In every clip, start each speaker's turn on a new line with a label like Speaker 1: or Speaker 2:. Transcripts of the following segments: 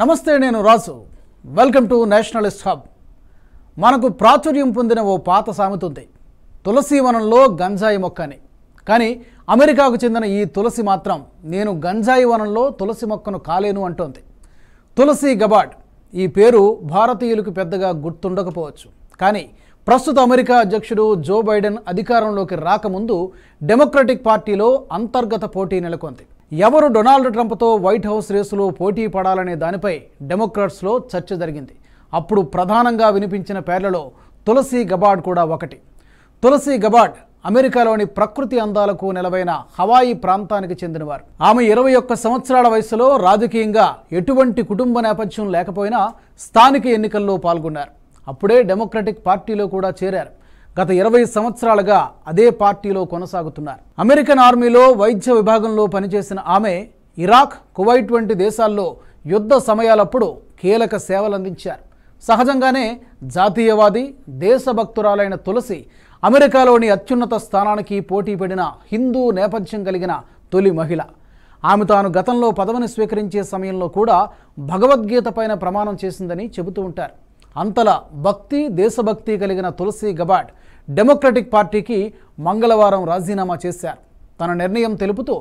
Speaker 1: నమస్తే నేను Raju welcome to nationalist hub మనకు ప్రాచుర్యం పొందిన ఓ పాత సామెత ఉంది తులసి వనంలో గంజాయి మొక్క అని కానీ అమెరికాకు చెందిన ఈ తులసి మాత్రం నేను గంజాయి వనంలో తులసి మొక్కను కాలేను అంటోంది తులసి గబాడ్ ఈ పేరు భారతీయులకు పెద్దగా గుర్తుండకపోవచ్చు కానీ ప్రస్తుత అమెరికా అధ్యక్షుడు జో బైడెన్ అధికారంలోకి రాకముందు డెమోక్రటిక్ పార్టీలో అంతర్గత పోటీ నెలకొంది ఎవరు డొనాల్డ్ ట్రంప్తో వైట్ హౌస్ రేసులో పోటీ పడాలనే దానిపై డెమోక్రాట్స్లో చర్చ జరిగింది అప్పుడు ప్రధానంగా వినిపించిన పేర్లలో తులసి గబాడ్ కూడా ఒకటి తులసి గబాడ్ అమెరికాలోని ప్రకృతి అందాలకు నెలవైన హవాయి ప్రాంతానికి చెందినవారు ఆమె ఇరవై ఒక్క సంవత్సరాల వయసులో రాజకీయంగా ఎటువంటి కుటుంబ నేపథ్యం లేకపోయినా స్థానిక ఎన్నికల్లో పాల్గొన్నారు అప్పుడే డెమోక్రటిక్ పార్టీలో కూడా చేరారు గత ఇరవై సంవత్సరాలుగా అదే పార్టీలో కొనసాగుతున్నారు అమెరికన్ ఆర్మీలో వైద్య విభాగంలో పనిచేసిన ఆమె ఇరాక్ కువైట్ వంటి దేశాల్లో యుద్ధ సమయాలప్పుడు కీలక సేవలందించారు సహజంగానే జాతీయవాది దేశభక్తురాలైన తులసి అమెరికాలోని అత్యున్నత స్థానానికి పోటీ పడిన హిందూ నేపథ్యం కలిగిన తొలి మహిళ ఆమె తాను గతంలో పదవిని స్వీకరించే సమయంలో కూడా భగవద్గీత పైన ప్రమాణం చేసిందని చెబుతూ ఉంటారు అంతల భక్తి దేశభక్తి కలిగిన తులసి గబాట్ డెమోక్రటిక్ పార్టీకి మంగళవారం రాజీనామా చేశారు తన నిర్ణయం తెలుపుతూ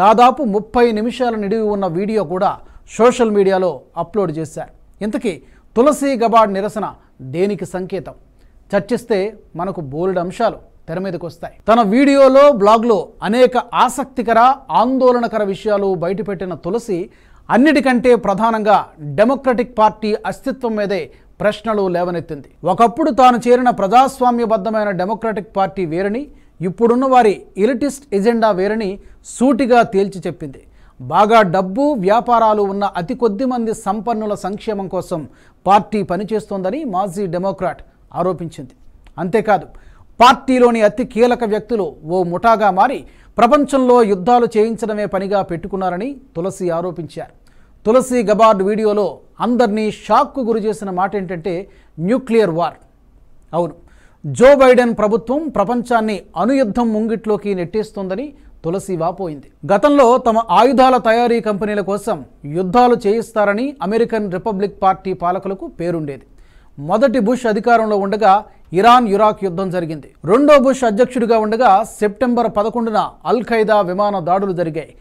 Speaker 1: దాదాపు ముప్పై నిమిషాల నిడివి ఉన్న వీడియో కూడా సోషల్ మీడియాలో అప్లోడ్ చేశారు ఇంతకీ తులసి గబాడ్ నిరసన దేనికి సంకేతం చర్చిస్తే మనకు బోలెడు అంశాలు తెర మీదకు వస్తాయి తన వీడియోలో బ్లాగ్లో అనేక ఆసక్తికర ఆందోళనకర విషయాలు బయటపెట్టిన తులసి అన్నిటికంటే ప్రధానంగా డెమోక్రటిక్ పార్టీ అస్తిత్వం మీదే ప్రశ్నలు లేవనెత్తింది ఒకప్పుడు తాను చేరిన ప్రజాస్వామ్యబద్ధమైన డెమోక్రటిక్ పార్టీ వేరని ఇప్పుడున్న వారి ఎలిటిస్ట్ ఎజెండా వేరని సూటిగా తేల్చి చెప్పింది బాగా డబ్బు వ్యాపారాలు ఉన్న అతి కొద్ది మంది సంపన్నుల సంక్షేమం కోసం పార్టీ పనిచేస్తోందని మాజీ డెమోక్రాట్ ఆరోపించింది అంతేకాదు పార్టీలోని అతి కీలక వ్యక్తులు ఓ ముఠాగా మారి ప్రపంచంలో యుద్ధాలు చేయించడమే పనిగా పెట్టుకున్నారని తులసి ఆరోపించారు తులసి గబార్డ్ వీడియోలో అందరినీ షాక్కు గురి చేసిన మాట ఏంటంటే న్యూక్లియర్ వార్ అవును జో బైడెన్ ప్రభుత్వం ప్రపంచాన్ని అనుయుద్ధం ముంగిట్లోకి నెట్టేస్తోందని తులసి వాపోయింది గతంలో తమ ఆయుధాల తయారీ కంపెనీల కోసం యుద్ధాలు చేయిస్తారని అమెరికన్ రిపబ్లిక్ పార్టీ పాలకులకు పేరుండేది మొదటి బుష్ అధికారంలో ఉండగా ఇరాన్ యురాక్ యుద్ధం జరిగింది రెండో బుష్ అధ్యక్షుడిగా ఉండగా సెప్టెంబర్ పదకొండున అల్ ఖైదా విమాన దాడులు జరిగాయి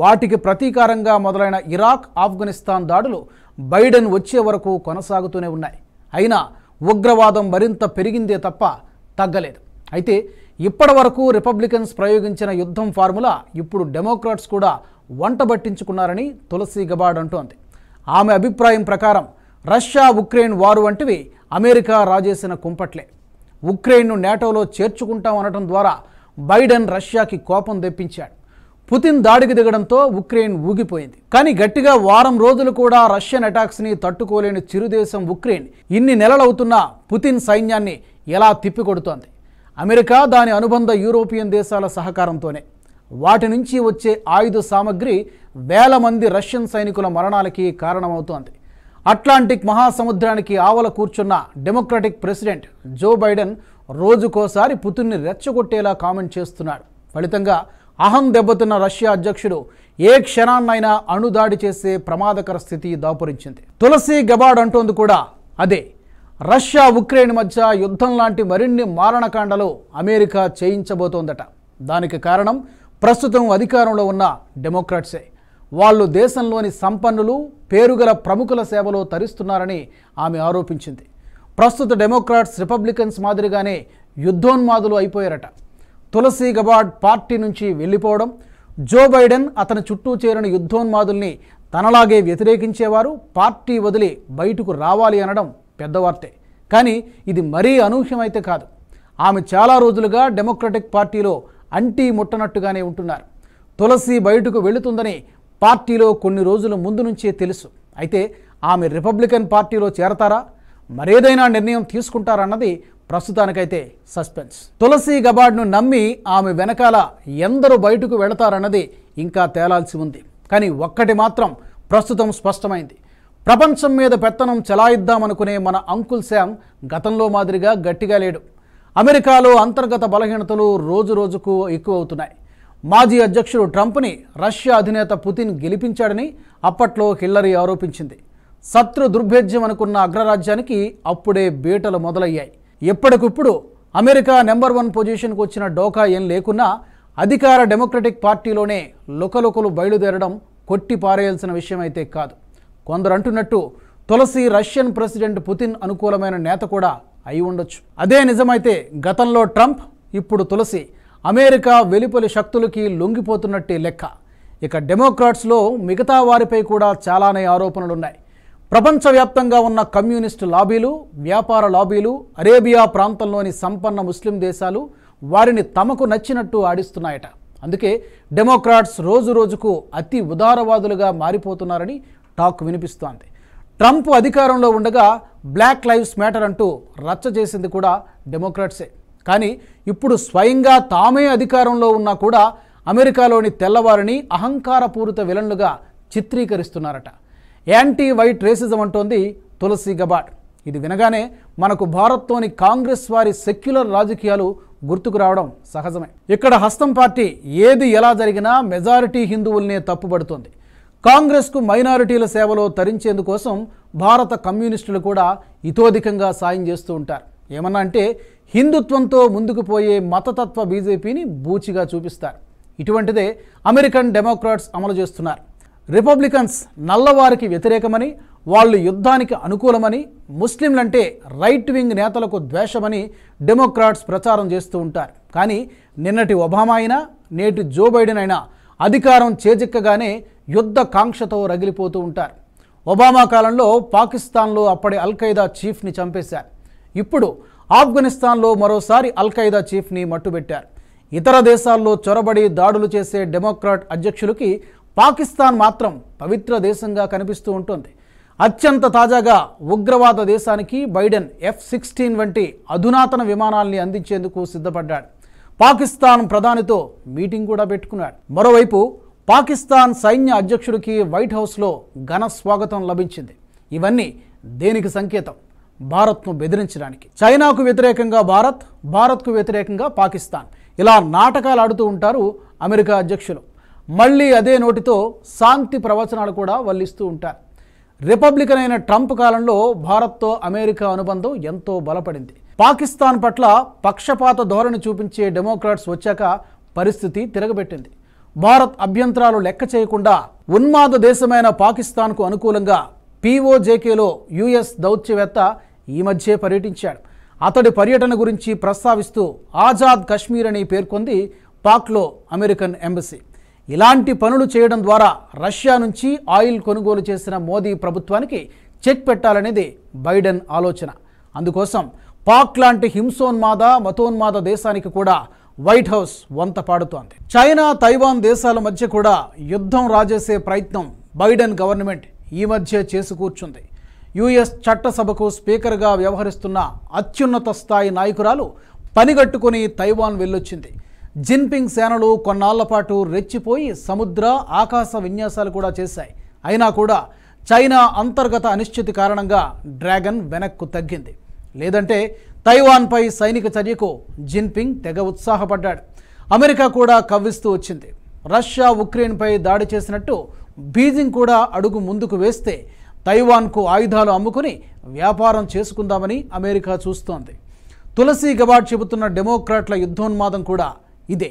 Speaker 1: వాటికి ప్రతీకారంగా మొదలైన ఇరాక్ ఆఫ్ఘనిస్తాన్ దాడులు బైడెన్ వచ్చే వరకు కొనసాగుతూనే ఉన్నాయి అయినా ఉగ్రవాదం మరింత పెరిగిందే తప్ప తగ్గలేదు అయితే ఇప్పటి వరకు రిపబ్లికన్స్ ప్రయోగించిన యుద్ధం ఫార్ములా ఇప్పుడు డెమోక్రాట్స్ కూడా వంట పట్టించుకున్నారని తులసి గబాడ్ అంటోంది ఆమె అభిప్రాయం ప్రకారం రష్యా ఉక్రెయిన్ వారు వంటివి అమెరికా రాజేసిన కుంపట్లే ఉక్రెయిన్ను నేటోలో చేర్చుకుంటాం అనడం ద్వారా బైడెన్ రష్యాకి కోపం తెప్పించాడు పుతిన్ దాడికి దిగడంతో ఉక్రెయిన్ ఊగిపోయింది కానీ గట్టిగా వారం రోజులు కూడా రష్యన్ అటాక్స్ని తట్టుకోలేని చిరుదేశం ఉక్రెయిన్ ఇన్ని నెలలవుతున్నా పుతిన్ సైన్యాన్ని ఎలా తిప్పికొడుతోంది అమెరికా దాని అనుబంధ యూరోపియన్ దేశాల సహకారంతోనే వాటి నుంచి వచ్చే ఆయుధ సామగ్రి వేల మంది రష్యన్ సైనికుల మరణాలకి కారణమవుతోంది అట్లాంటిక్ మహాసముద్రానికి ఆవల కూర్చున్న డెమోక్రటిక్ ప్రెసిడెంట్ జో బైడెన్ రోజుకోసారి పుతిన్ని రెచ్చగొట్టేలా కామెంట్ చేస్తున్నాడు ఫలితంగా అహం దెబ్బతిన్న రష్యా అధ్యక్షుడు ఏ క్షణాన్నైనా అణుదాడి చేసే ప్రమాదకర స్థితి దాపురించింది తులసి గబాడ్ అంటోంది కూడా అదే రష్యా ఉక్రెయిన్ మధ్య యుద్ధం లాంటి మరిన్ని మారణకాండలు అమెరికా చేయించబోతోందట దానికి కారణం ప్రస్తుతం అధికారంలో ఉన్న డెమోక్రాట్సే వాళ్ళు దేశంలోని సంపన్నులు పేరుగల ప్రముఖుల సేవలో తరిస్తున్నారని ఆమె ఆరోపించింది ప్రస్తుత డెమోక్రాట్స్ రిపబ్లికన్స్ మాదిరిగానే యుద్ధోన్మాదులు అయిపోయారట తులసి గబాడ్ పార్టీ నుంచి వెళ్ళిపోవడం జో బైడెన్ అతని చుట్టూ చేరిన యుద్ధోన్మాదుల్ని తనలాగే వ్యతిరేకించేవారు పార్టీ వదిలి బయటకు రావాలి అనడం పెద్దవార్తే కానీ ఇది మరీ అనూహ్యమైతే కాదు ఆమె చాలా రోజులుగా డెమోక్రటిక్ పార్టీలో అంటీ ముట్టనట్టుగానే ఉంటున్నారు తులసి బయటకు వెళుతుందని పార్టీలో కొన్ని రోజుల ముందు నుంచే తెలుసు అయితే ఆమె రిపబ్లికన్ పార్టీలో చేరతారా మరేదైనా నిర్ణయం తీసుకుంటారన్నది ప్రస్తుతానికైతే సస్పెన్స్ తులసి గబాడ్ను నమ్మి ఆమె వెనకాల ఎందరూ బయటకు వెళతారన్నది ఇంకా తేలాల్సి ఉంది కానీ ఒక్కటి మాత్రం ప్రస్తుతం స్పష్టమైంది ప్రపంచం మీద పెత్తనం చెలాయిద్దామనుకునే మన అంకుల్ శామ్ గతంలో మాదిరిగా గట్టిగా లేడు అమెరికాలో అంతర్గత బలహీనతలు రోజు రోజుకు ఎక్కువ అవుతున్నాయి మాజీ అధ్యక్షుడు ట్రంప్ని రష్యా అధినేత పుతిన్ గెలిపించాడని అప్పట్లో హిల్లరీ ఆరోపించింది శత్రు దుర్భేద్యం అనుకున్న అగ్రరాజ్యానికి అప్పుడే బీటలు మొదలయ్యాయి ఎప్పటికప్పుడు అమెరికా నెంబర్ వన్ పొజిషన్కు వచ్చిన డోకా ఏం లేకున్నా అధికార డెమోక్రటిక్ పార్టీలోనే లుకలుకలు బయలుదేరడం కొట్టి పారేయాల్సిన విషయం అయితే కాదు కొందరు అంటున్నట్టు తులసి రష్యన్ ప్రెసిడెంట్ పుతిన్ అనుకూలమైన నేత కూడా అయి ఉండొచ్చు అదే నిజమైతే గతంలో ట్రంప్ ఇప్పుడు తులసి అమెరికా వెలుపలి శక్తులకి లొంగిపోతున్నట్టే లెక్క ఇక డెమోక్రాట్స్లో మిగతా వారిపై కూడా చాలానే ఆరోపణలున్నాయి ప్రపంచవ్యాప్తంగా ఉన్న కమ్యూనిస్టు లాబీలు వ్యాపార లాబీలు అరేబియా ప్రాంతంలోని సంపన్న ముస్లిం దేశాలు వారిని తమకు నచ్చినట్టు ఆడిస్తున్నాయట అందుకే డెమోక్రాట్స్ రోజు రోజుకు అతి ఉదారవాదులుగా మారిపోతున్నారని టాక్ వినిపిస్తోంది ట్రంప్ అధికారంలో ఉండగా బ్లాక్ లైవ్స్ మ్యాటర్ అంటూ రచ్చ చేసింది కూడా డెమోక్రాట్సే కానీ ఇప్పుడు స్వయంగా తామే అధికారంలో ఉన్నా కూడా అమెరికాలోని తెల్లవారిని అహంకారపూరిత విలన్లుగా చిత్రీకరిస్తున్నారట యాంటీ వైట్ రేసిజం అంటోంది తులసి గబాట్ ఇది వినగానే మనకు భారత్లోని కాంగ్రెస్ వారి సెక్యులర్ రాజకీయాలు గుర్తుకు రావడం సహజమే ఇక్కడ హస్తం పార్టీ ఏది ఎలా జరిగినా మెజారిటీ హిందువుల్నే తప్పుబడుతోంది కాంగ్రెస్కు మైనారిటీల సేవలో తరించేందుకోసం భారత కమ్యూనిస్టులు కూడా ఇతోధికంగా సాయం చేస్తూ ఉంటారు ఏమన్నా అంటే హిందుత్వంతో ముందుకు పోయే మతతత్వ బీజేపీని బూచిగా చూపిస్తారు ఇటువంటిదే అమెరికన్ డెమోక్రాట్స్ అమలు చేస్తున్నారు రిపబ్లికన్స్ నల్లవారికి వ్యతిరేకమని వాళ్ళు యుద్ధానికి అనుకూలమని ముస్లింలంటే రైట్ వింగ్ నేతలకు ద్వేషమని డెమోక్రాట్స్ ప్రచారం చేస్తూ ఉంటారు కానీ నిన్నటి ఒబామా అయినా నేటి జో బైడెన్ అయినా అధికారం చేజిక్కగానే యుద్ధ కాంక్షతో రగిలిపోతూ ఉంటారు ఒబామా కాలంలో పాకిస్తాన్లో అప్పటి అల్ఖైదా చీఫ్ని చంపేశారు ఇప్పుడు ఆఫ్ఘనిస్తాన్లో మరోసారి అల్ఖైదా చీఫ్ని మట్టుబెట్టారు ఇతర దేశాల్లో చొరబడి దాడులు చేసే డెమోక్రాట్ అధ్యక్షులకి పాకిస్తాన్ మాత్రం పవిత్ర దేశంగా కనిపిస్తూ ఉంటుంది అత్యంత తాజాగా ఉగ్రవాద దేశానికి బైడెన్ ఎఫ్ సిక్స్టీన్ వంటి అధునాతన విమానాల్ని అందించేందుకు సిద్ధపడ్డాడు పాకిస్తాన్ ప్రధానితో మీటింగ్ కూడా పెట్టుకున్నాడు మరోవైపు పాకిస్తాన్ సైన్య అధ్యక్షుడికి వైట్ హౌస్లో ఘన స్వాగతం లభించింది ఇవన్నీ దేనికి సంకేతం భారత్ను బెదిరించడానికి చైనాకు వ్యతిరేకంగా భారత్ భారత్కు వ్యతిరేకంగా పాకిస్తాన్ ఇలా నాటకాలు ఆడుతూ ఉంటారు అమెరికా అధ్యక్షులు మళ్ళీ అదే నోటితో శాంతి ప్రవచనాలు కూడా వల్లిస్తూ ఉంటారు రిపబ్లికన్ అయిన ట్రంప్ కాలంలో భారత్తో అమెరికా అనుబంధం ఎంతో బలపడింది పాకిస్తాన్ పట్ల పక్షపాత ధోరణి చూపించే డెమోక్రాట్స్ వచ్చాక పరిస్థితి తిరగబెట్టింది భారత్ అభ్యంతరాలు లెక్క చేయకుండా ఉన్మాద దేశమైన పాకిస్తాన్కు అనుకూలంగా పీఓజేకేలో యుఎస్ దౌత్యవేత్త ఈ మధ్యే పర్యటించాడు అతడి పర్యటన గురించి ప్రస్తావిస్తూ ఆజాద్ కశ్మీర్ అని పేర్కొంది పాక్లో అమెరికన్ ఎంబసీ ఇలాంటి పనులు చేయడం ద్వారా రష్యా నుంచి ఆయిల్ కొనుగోలు చేసిన మోదీ ప్రభుత్వానికి చెక్ పెట్టాలనేది బైడెన్ ఆలోచన అందుకోసం పాక్ లాంటి హింసోన్మాద మతోన్మాద దేశానికి కూడా వైట్ హౌస్ వంత పాడుతోంది చైనా తైవాన్ దేశాల మధ్య కూడా యుద్ధం రాజేసే ప్రయత్నం బైడెన్ గవర్నమెంట్ ఈ మధ్య చేసుకూర్చుంది యుఎస్ చట్టసభకు స్పీకర్గా వ్యవహరిస్తున్న అత్యున్నత స్థాయి నాయకురాలు పనిగట్టుకుని తైవాన్ వెళ్ళొచ్చింది జిన్పింగ్ సేనలు కొన్నాళ్ల పాటు రెచ్చిపోయి సముద్ర ఆకాశ విన్యాసాలు కూడా చేశాయి అయినా కూడా చైనా అంతర్గత అనిశ్చితి కారణంగా డ్రాగన్ వెనక్కు తగ్గింది లేదంటే తైవాన్పై సైనిక చర్యకు జిన్పింగ్ తెగ ఉత్సాహపడ్డాడు అమెరికా కూడా కవ్విస్తూ వచ్చింది రష్యా ఉక్రెయిన్పై దాడి చేసినట్టు బీజింగ్ కూడా అడుగు ముందుకు వేస్తే తైవాన్కు ఆయుధాలు అమ్ముకుని వ్యాపారం చేసుకుందామని అమెరికా చూస్తోంది తులసి గబాట్ చెబుతున్న డెమోక్రాట్ల యుద్ధోన్మాదం కూడా ఇదే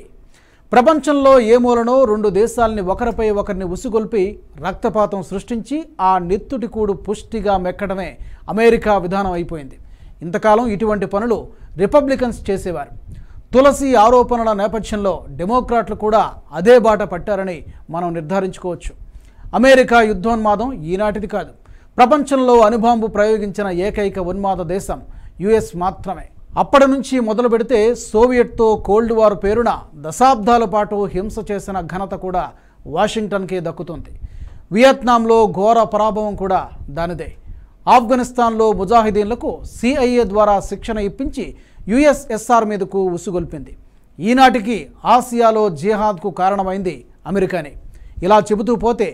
Speaker 1: ప్రపంచంలో ఏ మూలనో రెండు దేశాలని ఒకరిపై ఒకరిని ఉసిగొల్పి రక్తపాతం సృష్టించి ఆ నెత్తుటి కూడు పుష్టిగా మెక్కడమే అమెరికా విధానం అయిపోయింది ఇంతకాలం ఇటువంటి పనులు రిపబ్లికన్స్ చేసేవారు తులసి ఆరోపణల నేపథ్యంలో డెమోక్రాట్లు కూడా అదే బాట పట్టారని మనం నిర్ధారించుకోవచ్చు అమెరికా యుద్ధోన్మాదం ఈనాటిది కాదు ప్రపంచంలో అనుబాంబు ప్రయోగించిన ఏకైక ఉన్మాద దేశం యుఎస్ మాత్రమే అప్పటి నుంచి మొదలు పెడితే సోవియట్తో కోల్డ్ వార్ పేరున దశాబ్దాల పాటు హింస చేసిన ఘనత కూడా వాషింగ్టన్కే దక్కుతుంది వియత్నాంలో ఘోర పరాభవం కూడా దానిదే ఆఫ్ఘనిస్తాన్లో ముజాహిదీన్లకు సిఐఏ ద్వారా శిక్షణ ఇప్పించి యుఎస్ఎస్ఆర్ మీదకు ఉసుగొల్పింది ఈనాటికి ఆసియాలో జిహాద్కు కారణమైంది అమెరికానే ఇలా చెబుతూ పోతే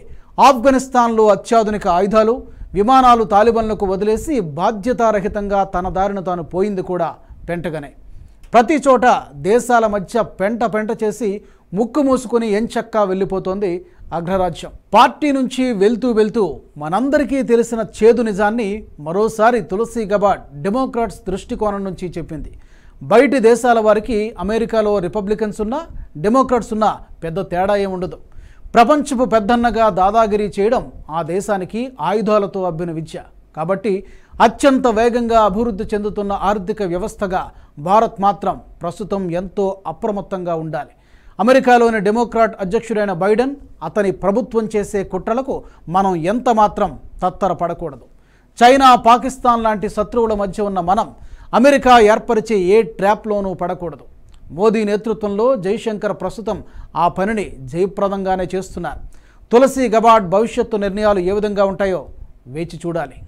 Speaker 1: ఆఫ్ఘనిస్తాన్లో అత్యాధునిక ఆయుధాలు విమానాలు తాలిబన్లకు వదిలేసి బాధ్యతారహితంగా తన దారిన తాను పోయింది కూడా పెంటగానే ప్రతి చోట దేశాల మధ్య పెంట పెంట చేసి ముక్కు మూసుకొని ఎంచక్కా వెళ్ళిపోతోంది అగ్రరాజ్యం పార్టీ నుంచి వెళ్తూ వెళ్తూ మనందరికీ తెలిసిన చేదు నిజాన్ని మరోసారి తులసి గబాడ్ డెమోక్రాట్స్ దృష్టికోణం నుంచి చెప్పింది బయటి దేశాల వారికి అమెరికాలో రిపబ్లికన్స్ ఉన్నా డెమోక్రాట్స్ ఉన్నా పెద్ద తేడా ఏముండదు ప్రపంచపు పెద్దన్నగా దాదాగిరి చేయడం ఆ దేశానికి ఆయుధాలతో అబ్బిన విద్య కాబట్టి అత్యంత వేగంగా అభివృద్ధి చెందుతున్న ఆర్థిక వ్యవస్థగా భారత్ మాత్రం ప్రస్తుతం ఎంతో అప్రమత్తంగా ఉండాలి అమెరికాలోని డెమోక్రాట్ అధ్యక్షుడైన బైడెన్ అతని ప్రభుత్వం చేసే కుట్రలకు మనం ఎంత మాత్రం తత్తరపడకూడదు చైనా పాకిస్తాన్ లాంటి శత్రువుల మధ్య ఉన్న మనం అమెరికా ఏర్పరిచే ఏ ట్రాప్లోనూ పడకూడదు మోదీ నేతృత్వంలో జైశంకర్ ప్రస్తుతం ఆ పనిని జయప్రదంగానే చేస్తున్నారు తులసి గబాడ్ భవిష్యత్తు నిర్ణయాలు ఏ విధంగా ఉంటాయో వేచి చూడాలి